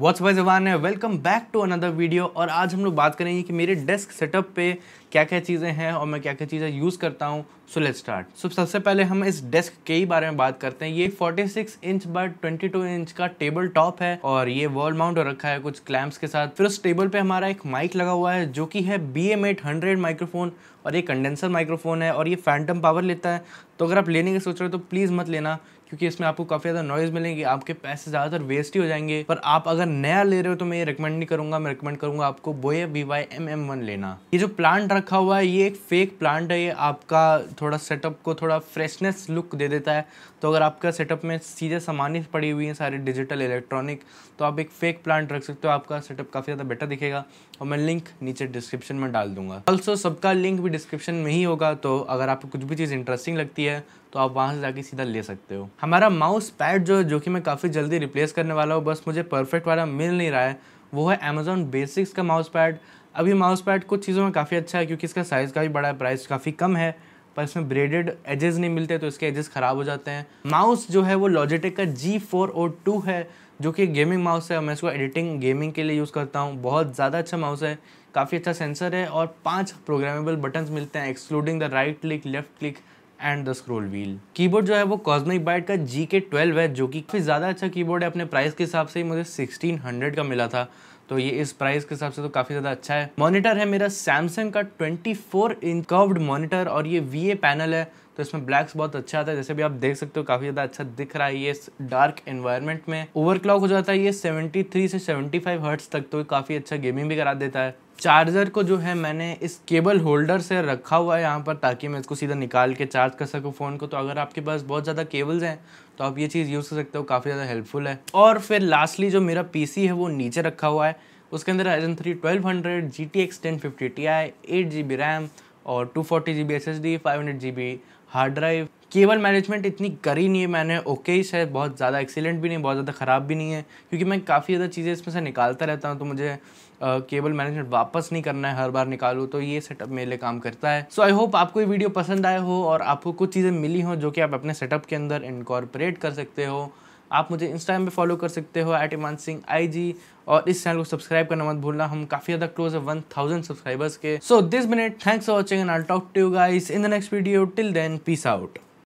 what's वाई जबान है welcome back to another video और आज हम लोग बात करेंगे कि मेरे डेस्क सेटअप पे क्या क्या चीज़ें हैं और मैं क्या क्या चीज़ें यूज़ करता हूँ सो लेट स्टार्ट सो सबसे पहले हम इस डेस्क के ही बारे में बात करते हैं ये 46 इंच बाय 22 इंच का टेबल टॉप है और ये वॉल माउंट रखा है कुछ क्लैम्प्स के साथ फिर उस टेबल पे हमारा एक माइक लगा हुआ है जो कि है B M eight hundred microphone और ये कंडेंसर माइक्रोफोन है और ये फैंटम पावर लेता है तो अगर आप लेने की सोच रहे हो तो प्लीज़ मत लेना क्योंकि इसमें आपको काफ़ी ज़्यादा नॉइज़ मिलेंगी आपके पैसे ज़्यादातर वेस्ट ही हो जाएंगे पर आप अगर नया ले रहे हो तो मैं ये रिकमेंड नहीं करूँगा मैं रिकमेंड करूँगा आपको Boya B Y M M one लेना ये जो प्लांट रखा हुआ है ये एक फेक प्लांट है ये आपका थोड़ा सेटअप को थोड़ा फ्रेशनेस लुक दे देता है तो अगर आपका सेटअप में सामान सामान्य पड़ी हुई हैं सारे डिजिटल इलेक्ट्रॉनिक तो आप एक फेक प्लांट रख सकते हो आपका सेटअप काफ़ी ज़्यादा बेटर दिखेगा और मैं लिंक नीचे डिस्क्रिप्शन में डाल दूंगा ऑल्सो सबका लिंक भी डिस्क्रिप्शन में ही होगा तो अगर आपको कुछ भी चीज़ इंटरेस्टिंग लगती है तो आप वहाँ से जाके सीधा ले सकते हो हमारा माउस पैड जो है जो कि मैं काफ़ी जल्दी रिप्लेस करने वाला हूँ बस मुझे परफेक्ट वाला मिल नहीं रहा है वो है अमेजोन बेसिक्स का माउस पैड अभी माउस पैड कुछ चीज़ों में काफ़ी अच्छा है क्योंकि इसका साइज़ काफ़ी बड़ा है प्राइस काफ़ी कम है पर इसमें ब्रेडेड एजेस नहीं मिलते तो इसके एजेस ख़राब हो जाते हैं माउस जो है वो लॉजिटेक का जी फोर ओ टू है जो कि गेमिंग माउस है मैं इसको एडिटिंग गेमिंग के लिए यूज़ करता हूँ बहुत ज़्यादा अच्छा माउस है काफ़ी अच्छा सेंसर है और पांच प्रोग्रामेबल बटन्स मिलते हैं excluding the right click left click and the scroll wheel keyboard जो है वो कॉस्मिक बाइट का जी के ट्वेल्व है जो कि काफ़ी ज़्यादा अच्छा कीबोर्ड है अपने प्राइस के हिसाब से ही मुझे सिक्सटीन हंड्रेड का मिला था तो ये इस प्राइस के हिसाब से तो काफ़ी ज़्यादा अच्छा है मॉनिटर है मेरा सैमसंग का twenty four inch curved monitor और ये वी ए पैनल है तो इसमें ब्लैक्स बहुत अच्छा आता है जैसे भी आप देख सकते हो काफ़ी ज़्यादा अच्छा दिख रहा है ये डार्क एनवायरमेंट में ओवरक्लॉक हो जाता है ये थ्री से फाइव हर्ट्स तक तो काफ़ी अच्छा गेमिंग भी करा देता है चार्जर को जो है मैंने इस केबल होल्डर से रखा हुआ है यहाँ पर ताकि मैं इसको सीधा निकाल के चार्ज कर सकूँ फ़ोन को तो अगर आपके पास बहुत ज़्यादा केबल्स हैं तो आप ये चीज़ यूज़ कर सकते हो काफ़ी ज़्यादा हेल्पफुल है और फिर लास्टली जो मेरा पीसी है वो नीचे रखा हुआ है उसके अंदर Ryzen three twelve hundred G T X ten fifty T I eight G B RAM और two forty G B S S D five hundred G B hard drive cable management इतनी करी नहीं है मैंने ओके ही है बहुत ज़्यादा excellent भी नहीं बहुत ज़्यादा ख़राब भी नहीं है क्योंकि मैं काफ़ी ज़्यादा चीज़ें इसमें से निकालता रहता हूँ तो मुझे केबल uh, मैनेजमेंट वापस नहीं करना है हर बार निकालू तो ये सेटअप मेरे लिए काम करता है सो आई होप आपको ये वीडियो पसंद आए हो और आपको कुछ चीज़ें मिली हों जो कि आप अपने सेटअप के अंदर इनकॉर्पोरेट कर सकते हो आप मुझे इंस्टाग्राम पे फॉलो कर सकते हो एट इमान सिंह आई जी और इस चैनल को सब्सक्राइब करना मत भूलना हम काफ़ी ज़्यादा क्लोज है वन थाउजेंड सब्सक्राइबर्स के so this minute thanks for watching and I talk to guys guys in the next video till then peace out